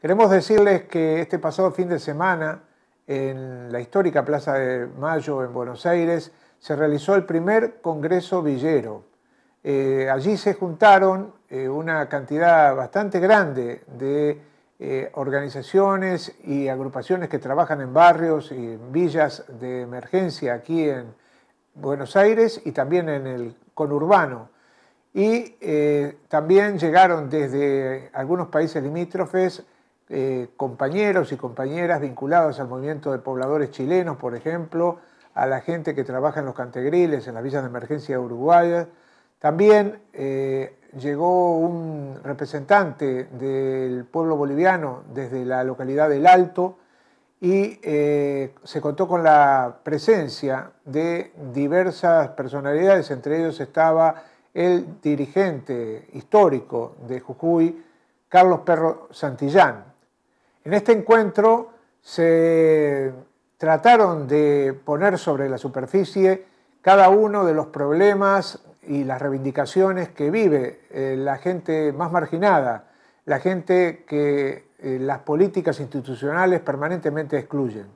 Queremos decirles que este pasado fin de semana, en la histórica Plaza de Mayo en Buenos Aires, se realizó el primer Congreso Villero. Eh, allí se juntaron eh, una cantidad bastante grande de eh, organizaciones y agrupaciones que trabajan en barrios y villas de emergencia aquí en Buenos Aires y también en el conurbano. Y también llegaron desde algunos países limítrofes eh, compañeros y compañeras vinculados al movimiento de pobladores chilenos, por ejemplo, a la gente que trabaja en los cantegriles, en las villas de emergencia uruguayas. También eh, llegó un representante del pueblo boliviano desde la localidad del Alto y eh, se contó con la presencia de diversas personalidades, entre ellos estaba el dirigente histórico de Jujuy, Carlos Perro Santillán, en este encuentro se trataron de poner sobre la superficie cada uno de los problemas y las reivindicaciones que vive eh, la gente más marginada, la gente que eh, las políticas institucionales permanentemente excluyen.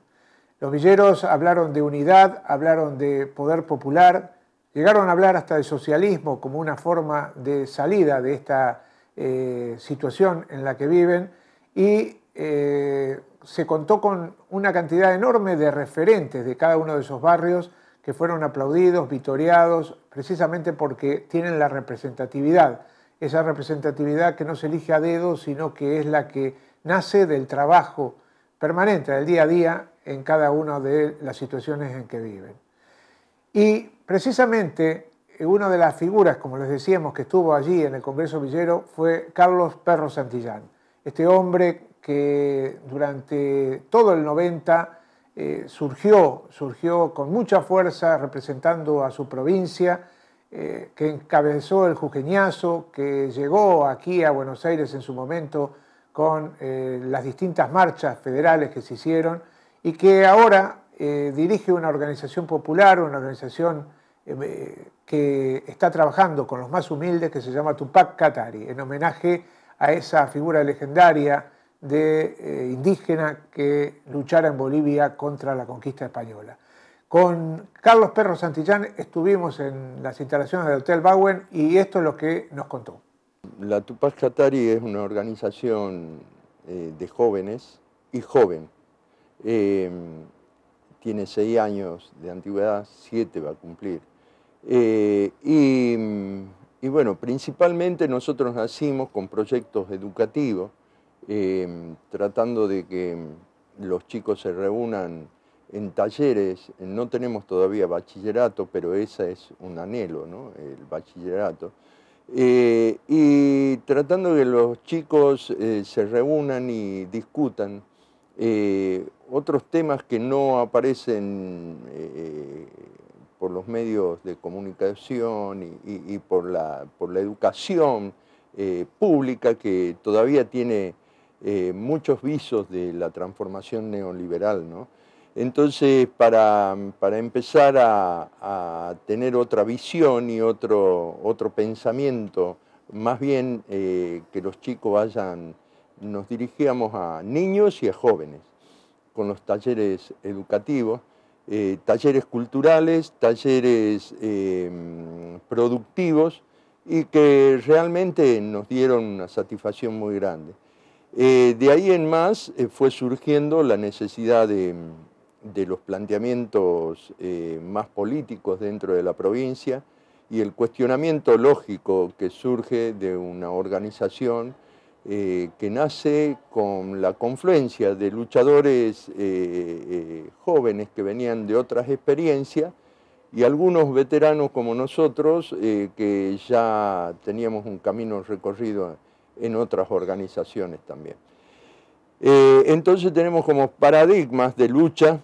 Los villeros hablaron de unidad, hablaron de poder popular, llegaron a hablar hasta de socialismo como una forma de salida de esta eh, situación en la que viven y eh, se contó con una cantidad enorme de referentes de cada uno de esos barrios que fueron aplaudidos, vitoreados, precisamente porque tienen la representatividad, esa representatividad que no se elige a dedo, sino que es la que nace del trabajo permanente, del día a día, en cada una de las situaciones en que viven. Y precisamente eh, una de las figuras, como les decíamos, que estuvo allí en el Congreso Villero fue Carlos Perro Santillán, este hombre que durante todo el 90 eh, surgió, surgió con mucha fuerza representando a su provincia, eh, que encabezó el jujeñazo, que llegó aquí a Buenos Aires en su momento con eh, las distintas marchas federales que se hicieron y que ahora dirige una organización popular, una organización que está trabajando con los más humildes que se llama Tupac Katari, en homenaje a esa figura legendaria de eh, indígena que luchara en Bolivia contra la conquista española. Con Carlos Perro Santillán estuvimos en las instalaciones del Hotel Bauen y esto es lo que nos contó. La Tupac Katari es una organización eh, de jóvenes y joven. Eh, tiene seis años de antigüedad, siete va a cumplir. y, y bueno, principalmente nosotros nacimos con proyectos educativos Em, tratando de que em, los chicos se reúnan en talleres, no tenemos todavía bachillerato, pero ese es un anhelo, el bachillerato, eh, y tratando de que los chicos eh, se reúnan y discutan eh, otros temas que no aparecen por los medios de comunicación y, por, por, la, educación pública que todavía tiene eh, muchos visos de la transformación neoliberal. Entonces, para, empezar a, tener otra visión y otro, pensamiento, más bien eh, que los chicos vayan, nos dirigíamos a niños y a jóvenes con los talleres educativos, eh, talleres culturales, talleres productivos y que realmente nos dieron una satisfacción muy grande. Eh, de ahí en más eh, fue surgiendo la necesidad de, los planteamientos eh, más políticos dentro de la provincia y el cuestionamiento lógico que surge de una organización que nace con la confluencia de luchadores jóvenes que venían de otras experiencias y algunos veteranos como nosotros que ya teníamos un camino recorrido en otras organizaciones también. Eh, entonces tenemos como paradigmas de lucha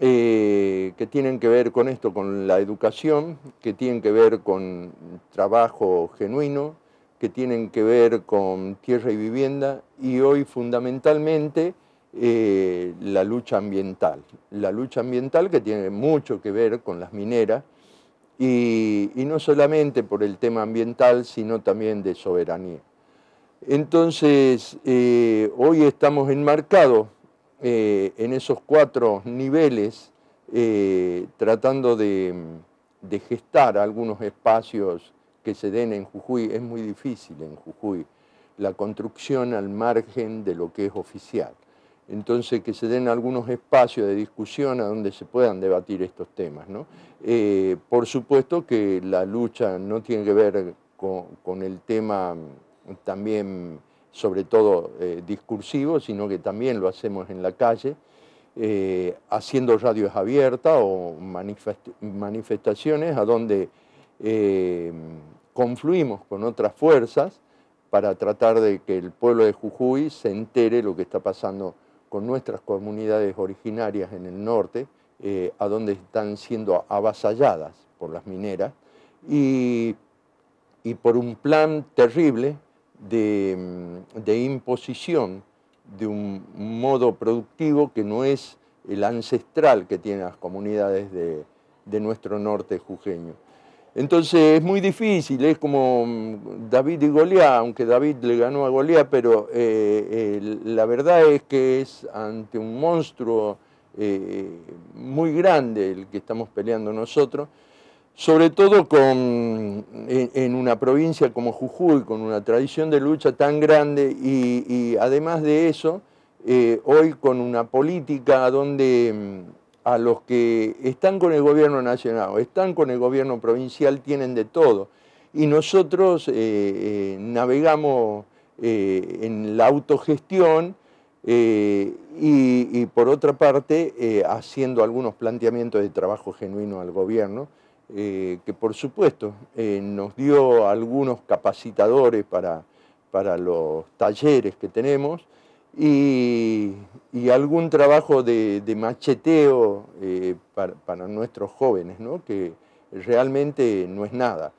eh, que tienen que ver con esto, con la educación, que tienen que ver con trabajo genuino, que tienen que ver con tierra y vivienda y hoy fundamentalmente eh, la lucha ambiental. La lucha ambiental que tiene mucho que ver con las mineras y no solamente por el tema ambiental, sino también de soberanía. Entonces, eh, hoy estamos enmarcados eh, en esos cuatro niveles, eh, tratando de, gestar algunos espacios que se den en Jujuy. Es muy difícil en Jujuy la construcción al margen de lo que es oficial. Entonces, que se den algunos espacios de discusión a donde se puedan debatir estos temas. por supuesto que la lucha no tiene que ver con el tema también sobre todo eh, discursivo, sino que también lo hacemos en la calle, eh, haciendo radios abiertas o manifestaciones a donde eh, confluimos con otras fuerzas para tratar de que el pueblo de Jujuy se entere lo que está pasando con nuestras comunidades originarias en el norte, a donde están siendo avasalladas por las mineras, y por un plan terrible de, imposición de un modo productivo que no es el ancestral que tienen las comunidades de, nuestro norte jujeño. Entonces es muy difícil, es como mm, David y Goliat, aunque David le ganó a Goliat, pero eh, la verdad es que es ante un monstruo eh, muy grande el que estamos peleando nosotros, sobre todo con, en, una provincia como Jujuy, con una tradición de lucha tan grande y, además de eso, eh, hoy con una política donde mm, a los que están con el gobierno nacional, están con el gobierno provincial, tienen de todo. Y nosotros eh, eh, navegamos en la autogestión y, por otra parte haciendo algunos planteamientos de trabajo genuino al gobierno eh, que por supuesto eh, nos dio algunos capacitadores para, los talleres que tenemos y, algún trabajo de, macheteo eh, para, nuestros jóvenes, que realmente no es nada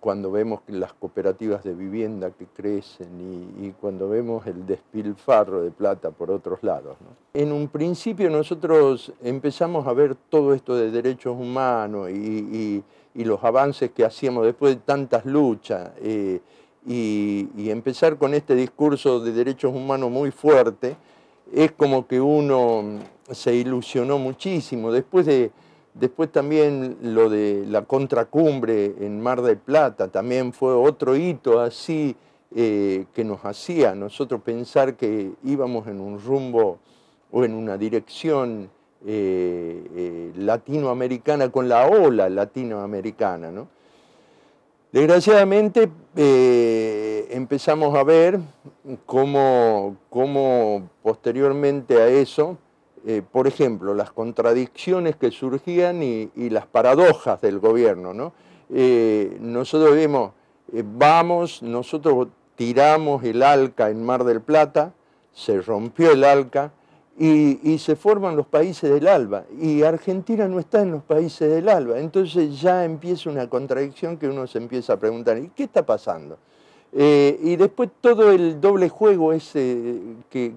cuando vemos las cooperativas de vivienda que crecen y, cuando vemos el despilfarro de plata por otros lados. En un principio nosotros empezamos a ver todo esto de derechos humanos y, los avances que hacíamos después de tantas luchas eh, y, empezar con este discurso de derechos humanos muy fuerte, es como que uno se ilusionó muchísimo. Después de Después también lo de la contracumbre en Mar del Plata, también fue otro hito así eh, que nos hacía nosotros pensar que íbamos en un rumbo o en una dirección eh, eh, latinoamericana con la ola latinoamericana. Desgraciadamente empezamos a ver cómo posteriormente a eso eh, por ejemplo, las contradicciones que surgían y, las paradojas del gobierno. ¿no? Eh, nosotros vemos, eh, vamos, nosotros tiramos el ALCA en Mar del Plata, se rompió el ALCA y, se forman los países del ALBA. Y Argentina no está en los países del ALBA. Entonces ya empieza una contradicción que uno se empieza a preguntar, ¿y qué está pasando? y después todo el doble juego ese que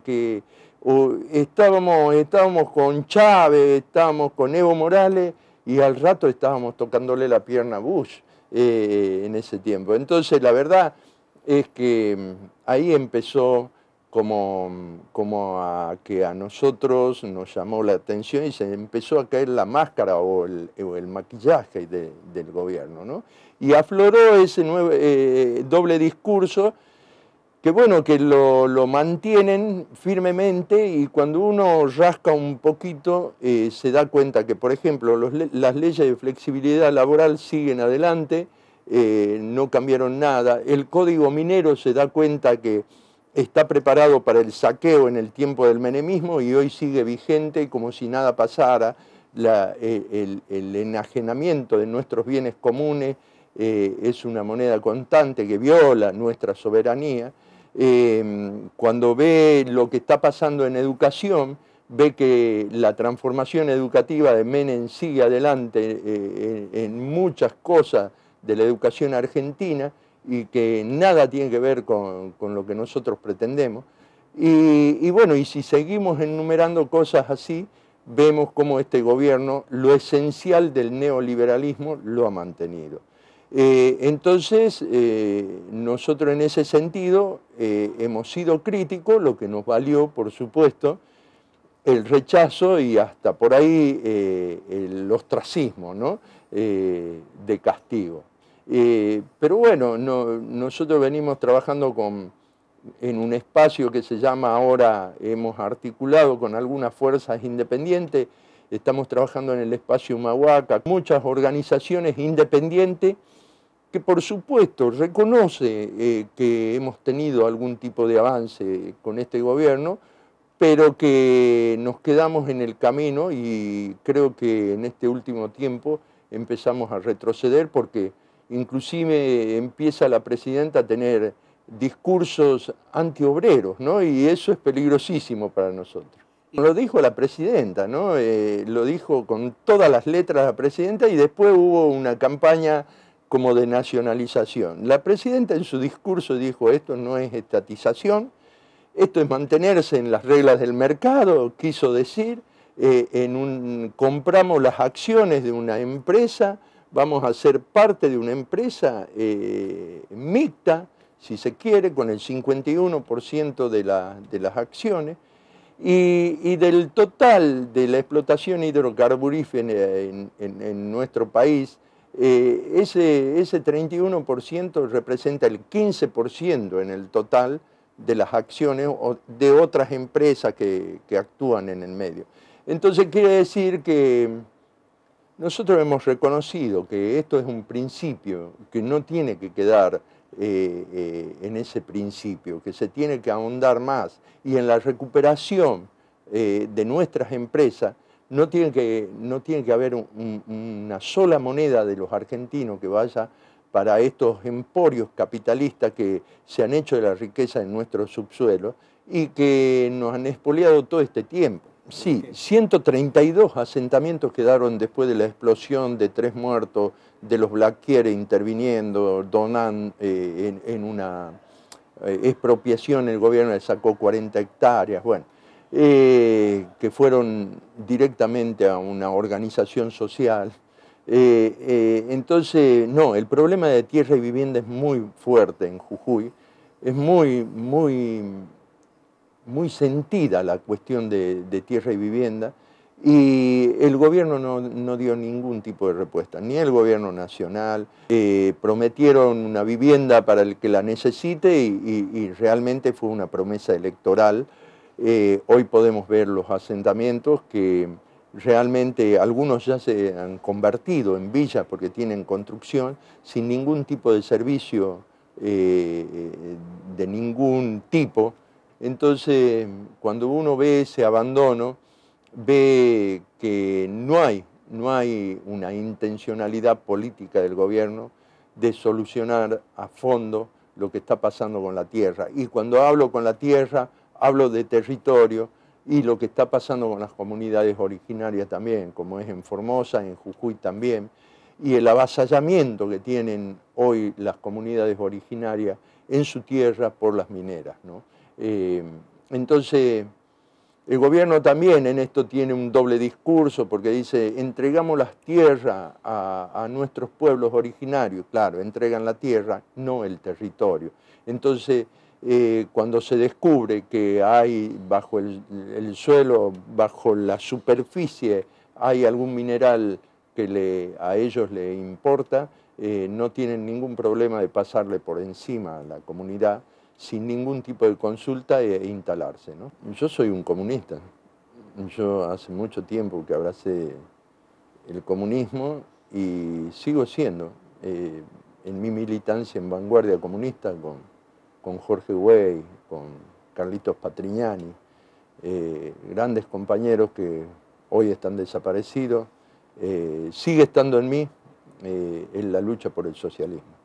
estábamos, con Chávez, estábamos con Evo Morales y al rato estábamos tocándole la pierna a Bush eh, en ese tiempo. Entonces la verdad es que mm, ahí empezó mm, como, a que a nosotros nos llamó la atención y se empezó a caer la máscara o el, maquillaje del gobierno. ¿no? Y afloró ese nuevo, eh, doble discurso que bueno, que lo, mantienen firmemente y cuando uno rasca un poquito eh, se da cuenta que, por ejemplo, las leyes de flexibilidad laboral siguen adelante, eh, no cambiaron nada, el código minero se da cuenta que está preparado para el saqueo en el tiempo del menemismo y hoy sigue vigente como si nada pasara, eh, el, enajenamiento de nuestros bienes comunes, es una moneda constante que viola nuestra soberanía. Em, cuando ve lo que está pasando en educación, ve que la transformación educativa de Menem sigue adelante eh, en, muchas cosas de la educación argentina y que nada tiene que ver con, lo que nosotros pretendemos. Y, y, bueno, y si seguimos enumerando cosas así, vemos cómo este gobierno lo esencial del neoliberalismo lo ha mantenido. Eh, entonces, eh, nosotros en ese sentido eh, hemos sido críticos, lo que nos valió, por supuesto, el rechazo y hasta por ahí el ostracismo de castigo. pero bueno, nosotros venimos trabajando en un espacio que se llama ahora, hemos articulado con algunas fuerzas independientes, estamos trabajando en el espacio Humahuaca, muchas organizaciones independientes que por supuesto reconoce eh, que hemos tenido algún tipo de avance con este gobierno, pero que nos quedamos en el camino y creo que en este último tiempo empezamos a retroceder porque inclusive empieza la presidenta a tener discursos antiobreros, ¿no? Y eso es peligrosísimo para nosotros. Lo dijo la presidenta, eh, lo dijo con todas las letras la presidenta y después hubo una campaña como de nacionalización. La presidenta en su discurso dijo esto no es estatización, esto es mantenerse en las reglas del mercado, quiso decir, eh, compramos las acciones de una empresa, vamos a ser parte de una empresa eh, mixta, si se quiere, con el 51% de las acciones. Y, del total de la explotación hidrocarburífera en, nuestro país, eh, ese, 31% representa el 15% en el total de las acciones de otras empresas que, que, actúan en el medio. Entonces quiere decir que nosotros hemos reconocido que esto es un principio que no tiene que quedar eh, eh, en ese principio, que se tiene que ahondar más y en la recuperación eh, de nuestras empresas no tiene que, no que haber una sola moneda de los argentinos que vaya para estos emporios capitalistas que se han hecho de la riqueza en nuestro subsuelo y que nos han expoliado todo este tiempo. Sí, 132 asentamientos quedaron después de la explosión de tres muertos, de los Blaquiere interviniendo, Donan eh, en, una eh, expropiación, el gobierno le sacó 40 hectáreas, bueno, eh, que fueron directamente a una organización social. entonces, no, el problema de tierra y vivienda es muy fuerte en Jujuy, es muy, muy, muy sentida la cuestión de tierra y vivienda. Y el gobierno no, dio ningún tipo de respuesta, ni el gobierno nacional. Eh, prometieron una vivienda para el que la necesite y, realmente fue una promesa electoral. Eh, hoy podemos ver los asentamientos que realmente algunos ya se han convertido en villas porque tienen construcción sin ningún tipo de servicio eh, de ningún tipo. Entonces, cuando uno ve ese abandono, ve que no hay, no hay una intencionalidad política del gobierno de solucionar a fondo lo que está pasando con la tierra. Y cuando hablo con la tierra, hablo de territorio y lo que está pasando con las comunidades originarias también, como es en Formosa, en Jujuy también, y el avasallamiento que tienen hoy las comunidades originarias en su tierra por las mineras. Eh, entonces, el gobierno también en esto tiene un doble discurso porque dice, entregamos las tierras a, nuestros pueblos originarios. Claro, entregan la tierra, no el territorio. Entonces, eh, cuando se descubre que hay bajo el, suelo, bajo la superficie, hay algún mineral que a ellos le importa, eh, no tienen ningún problema de pasarle por encima a la comunidad sin ningún tipo de consulta e, e instalarse. Yo soy un comunista. Yo hace mucho tiempo que abracé el comunismo y sigo siendo. Eh, en mi militancia en vanguardia comunista con, con Jorge Güey, con Carlitos Patrignani, eh, grandes compañeros que hoy están desaparecidos, eh, sigue estando en mí en la lucha por el socialismo.